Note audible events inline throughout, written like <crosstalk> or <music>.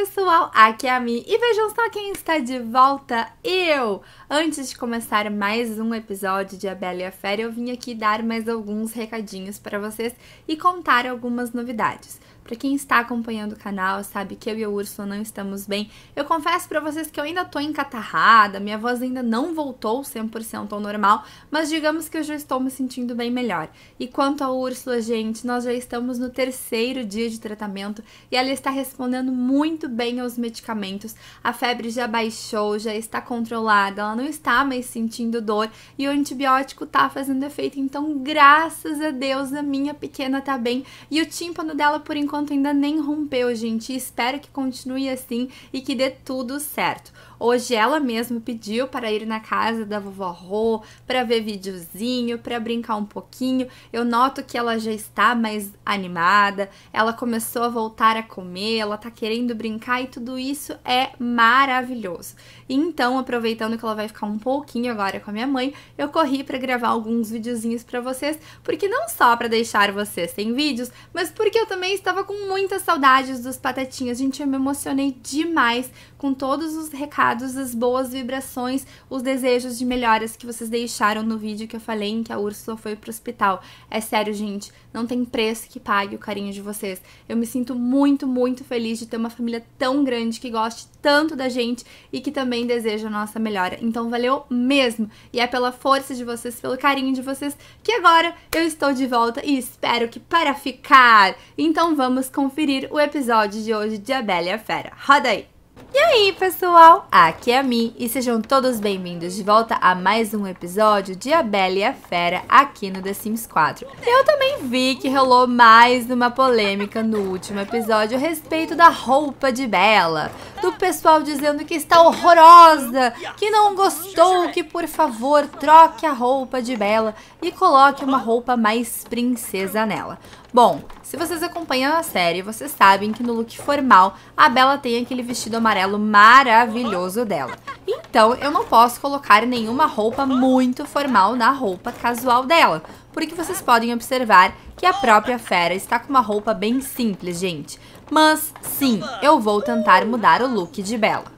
pessoal, aqui é a Mi e vejam só quem está de volta, eu! Antes de começar mais um episódio de A Bela e a Fera, eu vim aqui dar mais alguns recadinhos para vocês e contar algumas novidades. Para quem está acompanhando o canal, sabe que eu e o Úrsula não estamos bem. Eu confesso para vocês que eu ainda tô encatarrada, minha voz ainda não voltou 100% ao normal, mas digamos que eu já estou me sentindo bem melhor. E quanto a Úrsula, gente, nós já estamos no terceiro dia de tratamento e ela está respondendo muito bem aos medicamentos. A febre já baixou, já está controlada, ela não está mais sentindo dor e o antibiótico tá fazendo efeito. Então, graças a Deus, a minha pequena tá bem e o tímpano dela por enquanto enquanto ainda nem rompeu, gente. Espero que continue assim e que dê tudo certo. Hoje ela mesma pediu para ir na casa da vovó Rô, para ver videozinho, para brincar um pouquinho. Eu noto que ela já está mais animada, ela começou a voltar a comer, ela tá querendo brincar e tudo isso é maravilhoso. Então, aproveitando que ela vai ficar um pouquinho agora com a minha mãe, eu corri para gravar alguns videozinhos para vocês, porque não só para deixar vocês sem vídeos, mas porque eu também estava com muitas saudades dos Patatinhas, gente, eu me emocionei demais com todos os recados, as boas vibrações, os desejos de melhoras que vocês deixaram no vídeo que eu falei em que a Úrsula foi pro hospital. É sério, gente, não tem preço que pague o carinho de vocês. Eu me sinto muito, muito feliz de ter uma família tão grande que goste tanto da gente e que também deseja a nossa melhora. Então valeu mesmo. E é pela força de vocês, pelo carinho de vocês que agora eu estou de volta e espero que para ficar. Então vamos conferir o episódio de hoje de A Bela e a Fera. Roda aí. E aí, pessoal? Aqui é a Mi e sejam todos bem-vindos de volta a mais um episódio de A Bela e a Fera aqui no The Sims 4. Eu também vi que rolou mais uma polêmica no último episódio a respeito da roupa de Bela do pessoal dizendo que está horrorosa, que não gostou, que por favor troque a roupa de Bela e coloque uma roupa mais princesa nela. Bom, se vocês acompanham a série, vocês sabem que no look formal a Bela tem aquele vestido amarelo maravilhoso dela. Então eu não posso colocar nenhuma roupa muito formal na roupa casual dela, porque vocês podem observar que a própria fera está com uma roupa bem simples, gente. Mas, sim, eu vou tentar mudar o look de Bella.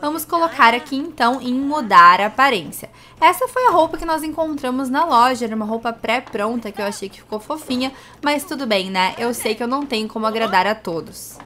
Vamos colocar aqui, então, em mudar a aparência. Essa foi a roupa que nós encontramos na loja, era uma roupa pré-pronta que eu achei que ficou fofinha, mas tudo bem, né? Eu sei que eu não tenho como agradar a todos.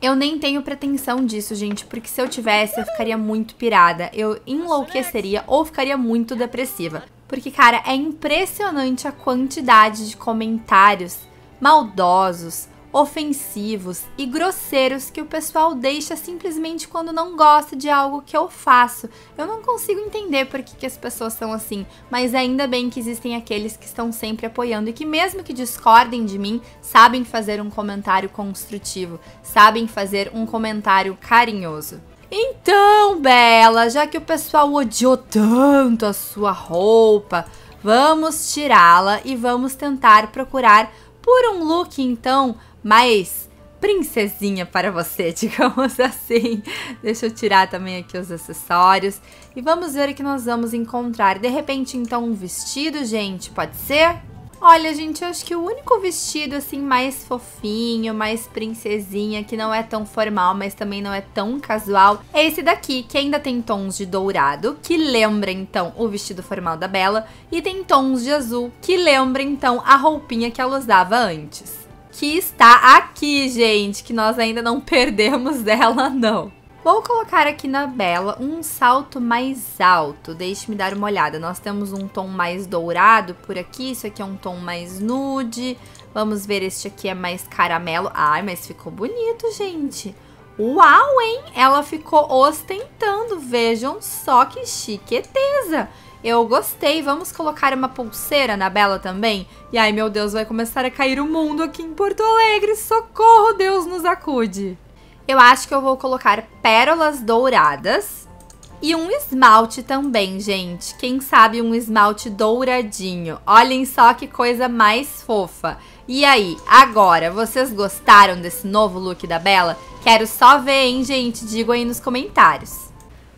Eu nem tenho pretensão disso, gente, porque se eu tivesse, eu ficaria muito pirada, eu enlouqueceria ou ficaria muito depressiva. Porque, cara, é impressionante a quantidade de comentários maldosos, ofensivos e grosseiros que o pessoal deixa simplesmente quando não gosta de algo que eu faço. Eu não consigo entender por que, que as pessoas são assim, mas ainda bem que existem aqueles que estão sempre apoiando e que, mesmo que discordem de mim, sabem fazer um comentário construtivo, sabem fazer um comentário carinhoso. Então, Bela, já que o pessoal odiou tanto a sua roupa, vamos tirá-la e vamos tentar procurar por um look então mais princesinha para você, <laughs> digamos assim. Deixa eu tirar também aqui os acessórios e vamos ver o que nós vamos encontrar. De repente, então, um vestido, gente, pode ser? Olha, gente, eu acho que o único vestido assim mais fofinho, mais princesinha, que não é tão formal, mas também não é tão casual, é esse daqui, que ainda tem tons de dourado, que lembra então o vestido formal da Bela, e tem tons de azul, que lembra então a roupinha que ela usava antes. Que está aqui, gente, que nós ainda não <laughs> perdemos dela, não. Vou colocar aqui na Bela um salto mais alto, deixe-me dar uma olhada. Nós temos um tom mais dourado por aqui, isso aqui é um tom mais nude. Vamos ver, este aqui é mais caramelo. Ai, mas ficou bonito, gente. Uau, hein? Ela ficou ostentando, vejam só que chiqueteza. Eu gostei, vamos colocar uma pulseira na Bela também? E ai, meu Deus, vai começar a cair o mundo aqui em Porto Alegre. Socorro, Deus nos acude. Eu acho que eu vou colocar pérolas douradas. E um esmalte também, gente. Quem sabe um esmalte douradinho. Olhem só que coisa mais fofa. E aí, agora, vocês gostaram desse novo look da Bela? Quero só ver, hein, gente? Digo aí nos comentários.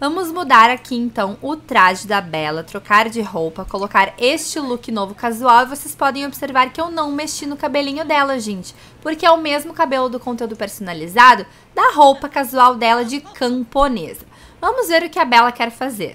Vamos mudar aqui então o traje da Bela, trocar de roupa, colocar este look novo casual. E vocês podem observar que eu não mexi no cabelinho dela, gente. Porque é o mesmo cabelo do conteúdo personalizado da roupa casual dela de camponesa. Vamos ver o que a Bela quer fazer.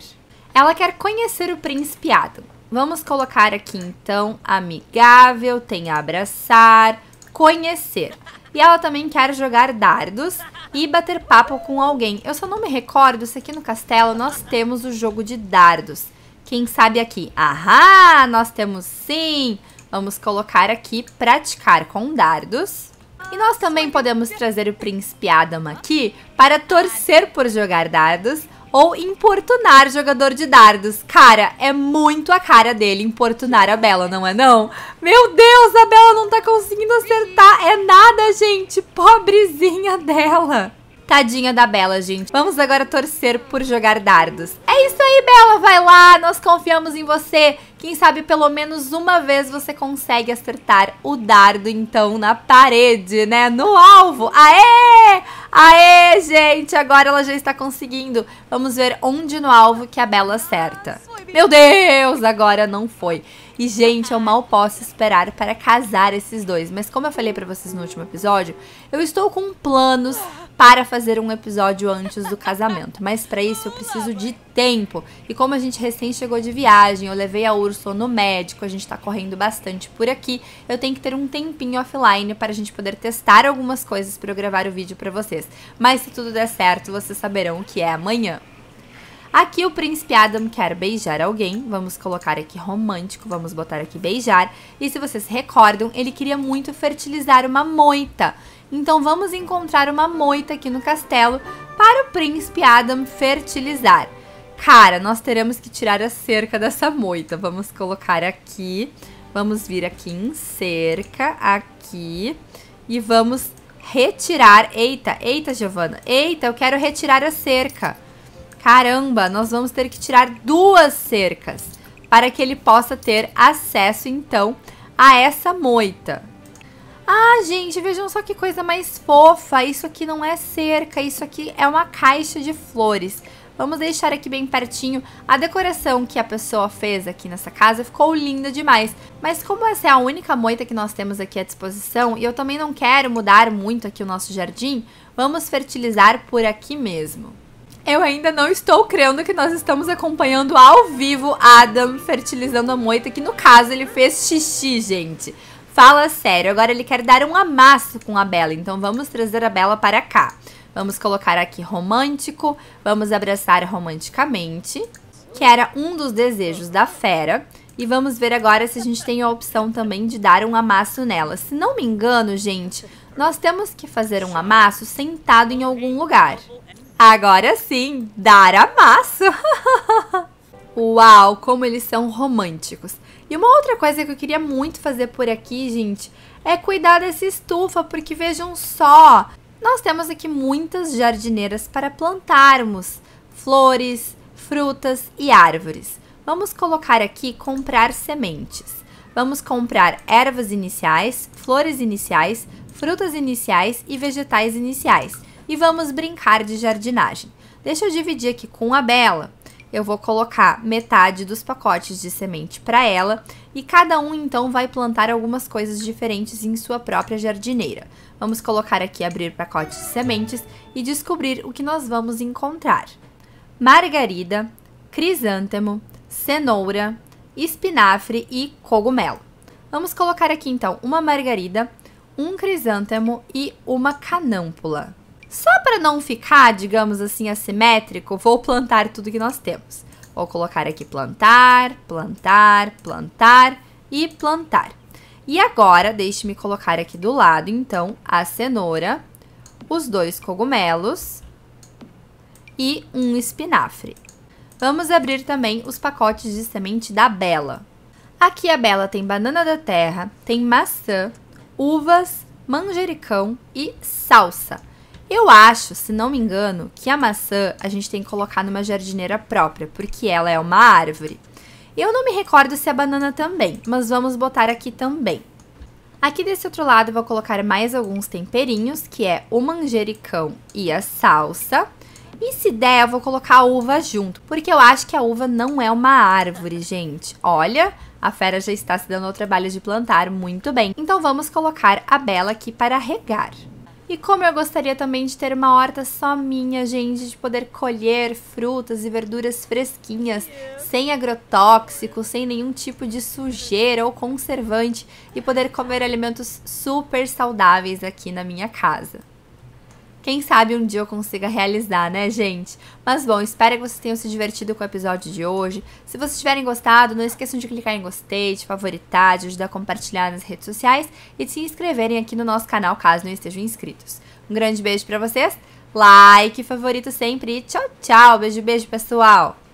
Ela quer conhecer o príncipe Adam. Vamos colocar aqui então amigável, tem abraçar, conhecer. E ela também quer jogar dardos e bater papo com alguém. Eu só não me recordo se aqui no castelo nós temos o jogo de dardos. Quem sabe aqui? Ahá, nós temos sim! Vamos colocar aqui praticar com dardos. E nós também podemos trazer o príncipe Adam aqui para torcer por jogar dardos ou importunar jogador de dardos. Cara, é muito a cara dele importunar a Bela, não é não? Meu Deus, a Bela não tá conseguindo acertar. É nada, gente. Pobrezinha dela. Tadinha da Bela, gente. Vamos agora torcer por jogar dardos. É isso Bela, vai lá, nós confiamos em você. Quem sabe pelo menos uma vez você consegue acertar o dardo, então, na parede, né? No alvo. Aê! Aê, gente! Agora ela já está conseguindo. Vamos ver onde no alvo que a Bela acerta. Meu Deus, agora não foi. E, gente, eu mal posso esperar para casar esses dois. Mas como eu falei para vocês no último episódio, eu estou com planos para fazer um episódio antes do casamento. Mas para isso eu preciso de tempo. E como a gente recém chegou de viagem, eu levei a Ursula no médico, a gente está correndo bastante por aqui, eu tenho que ter um tempinho offline para a gente poder testar algumas coisas para eu gravar o vídeo para vocês. Mas se tudo der certo, vocês saberão o que é amanhã. Aqui o príncipe Adam quer beijar alguém, vamos colocar aqui romântico, vamos botar aqui beijar. E se vocês recordam, ele queria muito fertilizar uma moita. Então vamos encontrar uma moita aqui no castelo para o príncipe Adam fertilizar. Cara, nós teremos que tirar a cerca dessa moita. Vamos colocar aqui, vamos vir aqui em cerca, aqui, e vamos retirar. Eita, eita, Giovana, eita, eu quero retirar a cerca. Caramba, nós vamos ter que tirar duas cercas para que ele possa ter acesso, então, a essa moita. Ah, gente, vejam só que coisa mais fofa. Isso aqui não é cerca, isso aqui é uma caixa de flores. Vamos deixar aqui bem pertinho. A decoração que a pessoa fez aqui nessa casa ficou linda demais. Mas como essa é a única moita que nós temos aqui à disposição, e eu também não quero mudar muito aqui o nosso jardim, vamos fertilizar por aqui mesmo. Eu ainda não estou crendo que nós estamos acompanhando ao vivo Adam fertilizando a moita, que no caso ele fez xixi, gente. Fala sério, agora ele quer dar um amasso com a Bela, então vamos trazer a Bela para cá. Vamos colocar aqui romântico, vamos abraçar romanticamente, que era um dos desejos da fera. E vamos ver agora se a gente tem a opção também de dar um amasso nela. Se não me engano, gente, nós temos que fazer um amasso sentado em algum lugar. Agora sim, dar a massa. <laughs> Uau, como eles são românticos! E uma outra coisa que eu queria muito fazer por aqui, gente, é cuidar dessa estufa, porque vejam só, nós temos aqui muitas jardineiras para plantarmos flores, frutas e árvores. Vamos colocar aqui comprar sementes. Vamos comprar ervas iniciais, flores iniciais, frutas iniciais e vegetais iniciais e vamos brincar de jardinagem. Deixa eu dividir aqui com a Bela. Eu vou colocar metade dos pacotes de semente para ela e cada um então vai plantar algumas coisas diferentes em sua própria jardineira. Vamos colocar aqui abrir pacotes de sementes e descobrir o que nós vamos encontrar. Margarida, crisântemo, cenoura, espinafre e cogumelo. Vamos colocar aqui então uma margarida, um crisântemo e uma canâmpula. Só para não ficar, digamos assim, assimétrico, vou plantar tudo que nós temos. Vou colocar aqui plantar, plantar, plantar e plantar. E agora, deixe-me colocar aqui do lado, então, a cenoura, os dois cogumelos e um espinafre. Vamos abrir também os pacotes de semente da Bela. Aqui a Bela tem banana da terra, tem maçã, uvas, manjericão e salsa. Eu acho, se não me engano, que a maçã a gente tem que colocar numa jardineira própria, porque ela é uma árvore. Eu não me recordo se é banana também, mas vamos botar aqui também. Aqui desse outro lado vou colocar mais alguns temperinhos, que é o manjericão e a salsa. E se der, eu vou colocar a uva junto, porque eu acho que a uva não é uma árvore, gente. Olha, a fera já está se dando ao trabalho de plantar muito bem. Então vamos colocar a bela aqui para regar. E como eu gostaria também de ter uma horta só minha, gente, de poder colher frutas e verduras fresquinhas, sem agrotóxico, sem nenhum tipo de sujeira ou conservante e poder comer alimentos super saudáveis aqui na minha casa. Quem sabe um dia eu consiga realizar, né, gente? Mas bom, espero que vocês tenham se divertido com o episódio de hoje. Se vocês tiverem gostado, não esqueçam de clicar em gostei, de favoritar, de ajudar a compartilhar nas redes sociais e de se inscreverem aqui no nosso canal caso não estejam inscritos. Um grande beijo para vocês, like, favorito sempre e tchau, tchau. Beijo, beijo, pessoal!